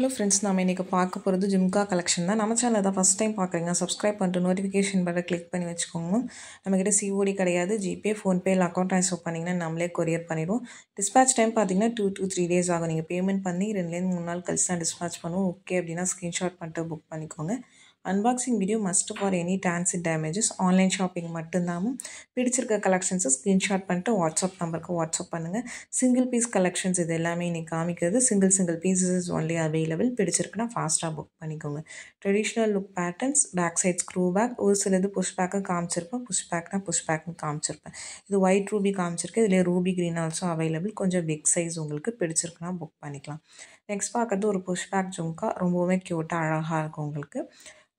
hello friends நம்ம இன்றைக்கி பார்க்க போகிறது ஜிம்கா கலெக்ஷன் தான் நம்ம சேனல் தான் ஃபஸ்ட் டைம் பார்க்குறீங்க சப்ஸ்கிரைப் பண்ணிட்டு நோட்டிஃபிகேஷன் பட்டை கிளிக் பண்ணி வச்சுக்கோங்க நம்மக்கிட்ட சிஓடி கிடையாது ஜிபே ஃபோன்பே இல்லை அக்கௌண்ட் ட்ரான்ஸ்ஃபர் பண்ணிங்கன்னா நம்மளே கொரியர் பண்ணிடுவோம் டிஸ்பேச் டைம் பார்த்தீங்கன்னா டூ டூ த்ரீ டேஸ் ஆகும் நீங்கள் பேமெண்ட் பண்ணி ரெண்டுலேருந்து மூணு நாள் கழிச்சு தான் டிஸ்பேச் பண்ணுவோம் ஓகே அப்படின்னா ஸ்க்ரீன்ஷாட் பண்ணிட்டு புக் பண்ணிக்கோங்க unboxing video must for any transit damages online shopping மட்டும்தான் பிடிச்சிருக்க கலெக்ஷன்ஸை ஸ்க்ரீன்ஷாட் பண்ணிட்டு வாட்ஸ்அப் நம்பருக்கு வாட்ஸ்அப் பண்ணுங்கள் சிங்கிள் பீஸ் கலெக்ஷன்ஸ் இது எல்லாமே இன்றைக்கி காமிக்கிறது single single pieces is only available பிடிச்சிருக்குன்னா ஃபாஸ்ட்டாக புக் பண்ணிக்கோங்க traditional look patterns back side screw back ஒரு சிலது புஷ் பேக்கு காமிச்சிருப்பேன் புஷ் பேக்னா புஷ் பேக்னு காமிச்சிருப்பேன் இது ஒயிட் ரூபி காமிச்சிருக்கேன் இதில் ரூபி க்ரீன் ஆல்சோ அவைலபிள் கொஞ்சம் பிக் சைஸ் உங்களுக்கு பிடிச்சிருக்குன்னா புக் பண்ணிக்கலாம் நெக்ஸ்ட் பார்க்கறது ஒரு புஷ் பேக் ஜும்கா ரொம்பவுமே க்யூட்டாக அழகாக இருக்கும் உங்களுக்கு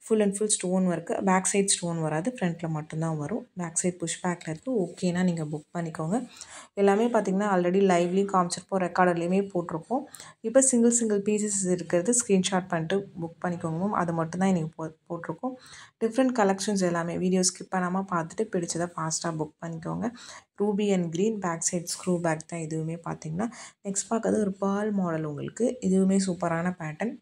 full and full stone work back side stone வராது ஃப்ரண்ட்டில் மட்டும்தான் வரும் பேக் சைட் புஷ் பேக்கில் இருக்குது ஓகேனா நீங்கள் புக் பண்ணிக்கோங்க எல்லாமே பார்த்திங்கன்னா ஆல்ரெடி லைவ்லேயும் காமிச்சிருப்போம் ரெக்கார்டர்லேயுமே போட்டிருப்போம் இப்போ சிங்கிள் சிங்கிள் பீசஸ் இருக்கிறது ஸ்க்ரீன்ஷாட் பண்ணிட்டு புக் பண்ணிக்கோங்க அது மட்டும்தான் இன்றைக்கி போ போட்டிருக்கோம் டிஃப்ரெண்ட் கலெக்ஷன்ஸ் எல்லாமே வீடியோ ஸ்கிப் பண்ணாமல் பார்த்துட்டு பிடிச்சதை ஃபாஸ்ட்டாக புக் பண்ணிக்கோங்க ruby and green back side screw back தான் இதுவுமே பார்த்திங்கன்னா நெக்ஸ்ட் பார்க்கறது ஒரு பால் மாடல் உங்களுக்கு இதுவுமே சூப்பரான பேட்டர்ன்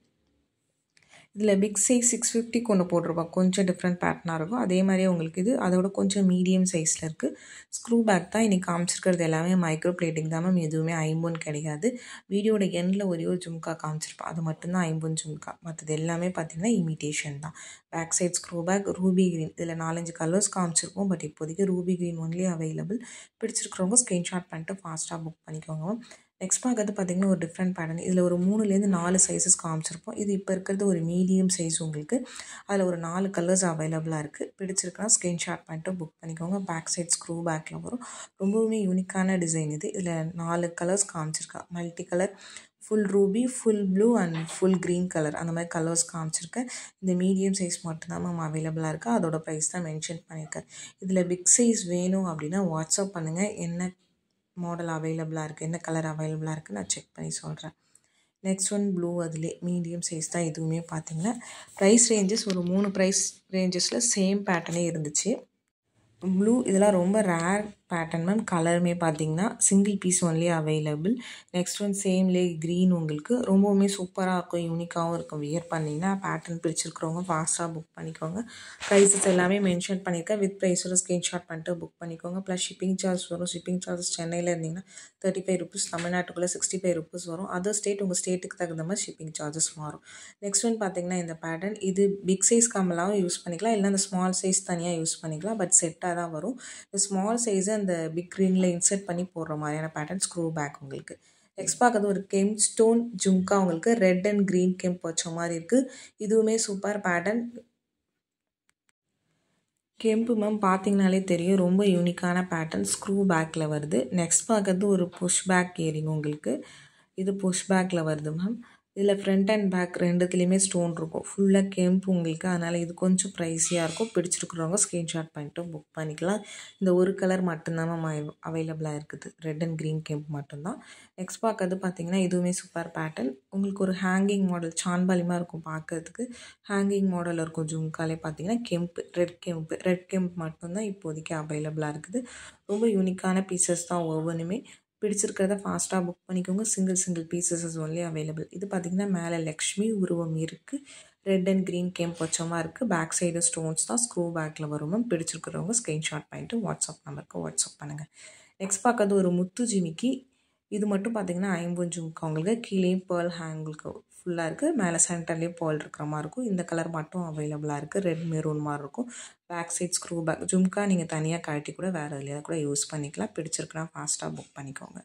இதில் பிக் சைஸ் சிக்ஸ் ஃபிஃப்டி கொண்டு போட்டிருப்போம் கொஞ்சம் டிஃப்ரெண்ட் பேட்டர்னாக இருக்கும் அதே மாதிரி உங்களுக்கு இது அதோட கொஞ்சம் மீடியம் சைஸில் இருக்குது ஸ்க்ரூ பேக் தான் இன்றைக்கி காமிச்சிருக்கிறது எல்லாமே மைக்ரோ பிளேட்டிங் தான் மேம் எதுவுமே ஐம்பொன் கிடையாது வீடியோட எண்டில் ஒரே ஒரு ஜும்கா காமிச்சிருப்போம் அது மட்டும்தான் ஐம்பொன் ஜும்கா மற்றது எல்லாமே பார்த்திங்கன்னா இமிட்டேஷன் தான் back side screw back ruby green இதில் நாலஞ்சு கலர்ஸ் காமிச்சிருப்போம் பட் இப்போதைக்கு ரூபி க்ரீன் ஒன்லி அவைலபிள் பிடிச்சிருக்கிறவங்க ஸ்க்ரீன்ஷாட் பண்ணிட்டு ஃபாஸ்ட்டாக புக் பண்ணிக்கோங்க நெக்ஸ்ட் பார்க்கறது பார்த்திங்கன்னா ஒரு டிஃப்ரெண்ட் பேட்டர்ன் இதில் ஒரு மூணுலேருந்து நாலு சைஸஸ் காமிச்சிருப்போம் இது இப்போ இருக்கிறது ஒரு மீடியம் சைஸ் உங்களுக்கு அதில் ஒரு நாலு கலர்ஸ் அவைலபிளாக இருக்குது பிடிச்சிருக்குன்னா ஸ்க்ரீன்ஷாட் பண்ணிட்டு புக் பண்ணிக்கோங்க பேக் சைட் ஸ்க்ரூ பேக்கில் வரும் ரொம்பவுமே யூனிக்கான டிசைன் இது இதில் நாலு கலர்ஸ் காமிச்சிருக்கா multi colour full ruby full blue and full green colour அந்த மாதிரி கலர்ஸ் காமிச்சிருக்கேன் இந்த மீடியம் சைஸ் மட்டும்தான் மேம் அவைலபிளாக இருக்குது அதோட ப்ரைஸ் தான் மென்ஷன் பண்ணியிருக்கேன் இதில் பிக் சைஸ் வேணும் அப்படின்னா வாட்ஸ்அப் பண்ணுங்கள் என்ன மாடல் அவைலபிளாக இருக்குது என்ன கலர் அவைலபிளாக இருக்குது நான் செக் பண்ணி சொல்கிறேன் நெக்ஸ்ட் ஒன் ப்ளூ அதிலே மீடியம் சைஸ் தான் எதுவுமே பார்த்தீங்கன்னா ப்ரைஸ் ரேஞ்சஸ் ஒரு மூணு ப்ரைஸ் ரேஞ்சஸில் சேம் பேட்டர்னே இருந்துச்சு ப்ளூ இதெல்லாம் ரொம்ப ரேர் பேட்டர்ன் மேம் கலருமே பார்த்தீங்கன்னா single piece only available next one சேம்லே க்ரீன் உங்களுக்கு ரொம்பவுமே சூப்பராக இருக்கும் யூனிக்காகவும் இருக்கும் வியர் பண்ணிங்கன்னா பேட்டர்ன் பிரிச்சிருக்கிறவங்க ஃபாஸ்ட்டாக புக் பண்ணிக்கோங்க ப்ரைஸஸ் எல்லாமே மென்ஷன் பண்ணியிருக்கேன் வித் ப்ரைஸோட ஸ்க்ரீன்ஷாட் பண்ணிட்டு புக் பண்ணிக்கோங்க ப்ளஸ் ஷிப்பிங் சார்ஜ் வரும் ஷிப்பிங் சார்ஜஸ் சென்னையில் இருந்தீங்கன்னா தேர்ட்டி ஃபைவ் ருபீஸ் தமிழ்நாட்டுக்குள்ளே சிக்ஸ்டி ஃபைவ் ருபீஸ் வரும் அதர் ஸ்டேட் உங்கள் ஸ்டேட்டுக்கு தகுந்த மாதிரி ஷிப்பிங் சார்ஜஸ் மாறும் நெக்ஸ்ட் ஒன் பார்த்தீங்கன்னா இந்த பேட்டர்ன் இது பிக் சைஸ் கம்மலாகவும் யூஸ் பண்ணிக்கலாம் இல்லை அந்த ஸ்மால் சைஸ் தனியாக யூஸ் பண்ணிக்கலாம் பட் செட்டாக தான் வரும் இந்த ஸ்மால் சைஸை அந்த பிக் க்ரீனில் இன்சர்ட் பண்ணி போடுற மாதிரியான பேட்டர்ன் ஸ்க்ரூ பேக் உங்களுக்கு நெக்ஸ்ட் பார்க்கறது ஒரு கெம் ஸ்டோன் ஜும்கா உங்களுக்கு ரெட் அண்ட் க்ரீன் கெம்ப் வச்ச மாதிரி இருக்குது இதுவுமே சூப்பர் பேட்டர்ன் கெம்பு மேம் பார்த்தீங்கனாலே தெரியும் ரொம்ப யூனிக்கான பேட்டர்ன் ஸ்க்ரூ பேக்கில் வருது நெக்ஸ்ட் பார்க்கறது ஒரு புஷ் பேக் இயரிங் உங்களுக்கு இது புஷ் பேக்கில் வருது மேம் இதில் ஃப்ரண்ட் அண்ட் பேக் ரெண்டுத்துலேயுமே ஸ்டோன் இருக்கும் ஃபுல்லாக கெம்பு உங்களுக்கு அதனால் இது கொஞ்சம் ப்ரைஸியாக இருக்கும் பிடிச்சிருக்கிறவங்க ஸ்க்ரீன்ஷாட் பண்ணிட்டு புக் பண்ணிக்கலாம் இந்த ஒரு கலர் மட்டும்தான் மேம் அவைலபிளாக இருக்குது ரெட் அண்ட் க்ரீன் கெம்பு மட்டும்தான் நெக்ஸ்ட் பார்க்கறது பார்த்திங்கன்னா இதுவுமே சூப்பர் பேட்டர்ன் உங்களுக்கு ஒரு ஹேங்கிங் மாடல் சான்பாலிமாக இருக்கும் பார்க்கறதுக்கு ஹேங்கிங் மாடல் இருக்கும் ஜும்காலே பார்த்தீங்கன்னா கெம்ப் ரெட் கெம்ப் ரெட் கெம்ப் மட்டும்தான் இப்போதைக்கு அவைலபிளாக இருக்குது ரொம்ப யூனிக்கான பீசஸ் தான் ஒவ்வொன்றுமே பிடிச்சிருக்கிறத ஃபாஸ்ட்டாக புக் பண்ணிக்கோங்க single single is only available இது பார்த்திங்கன்னா மேலே லக்ஷ்மி உருவம் இருக்குது ரெட் அண்ட் க்ரீன் கேம் பொச்சமாக இருக்குது பேக் சைடு ஸ்டோன்ஸ் தான் ஸ்க்ரூ பேக்கில் வரும் பிடிச்சிருக்கிறவங்க ஸ்க்ரீன்ஷாட் பண்ணிட்டு வாட்ஸ்அப் நம்பருக்கு வாட்ஸ்அப் பண்ணுங்கள் நெக்ஸ்ட் பார்க்கறது ஒரு முத்து ஜிமிக்கி இது மட்டும் பார்த்தீங்கன்னா ஐம்பூஞ்சு அவங்களுக்கு கீழேயும் பேர்ல் ஹேங்கிளுக்கு ஃபுல்லாக இருக்குது மேலே சென்டர்லேயும் பேர்ல் இருக்கிற மாதிரி இருக்கும் இந்த கலர் மட்டும் அவைலபிளாக இருக்குது ரெட் மெரூன் மாதிரி இருக்கும் back side screw back jhumka நீங்கள் தனியாக கழட்டி கூட வேறு எதுலையாக கூட யூஸ் பண்ணிக்கலாம் பிடிச்சிருக்குன்னா ஃபாஸ்ட்டாக புக் பண்ணிக்கோங்க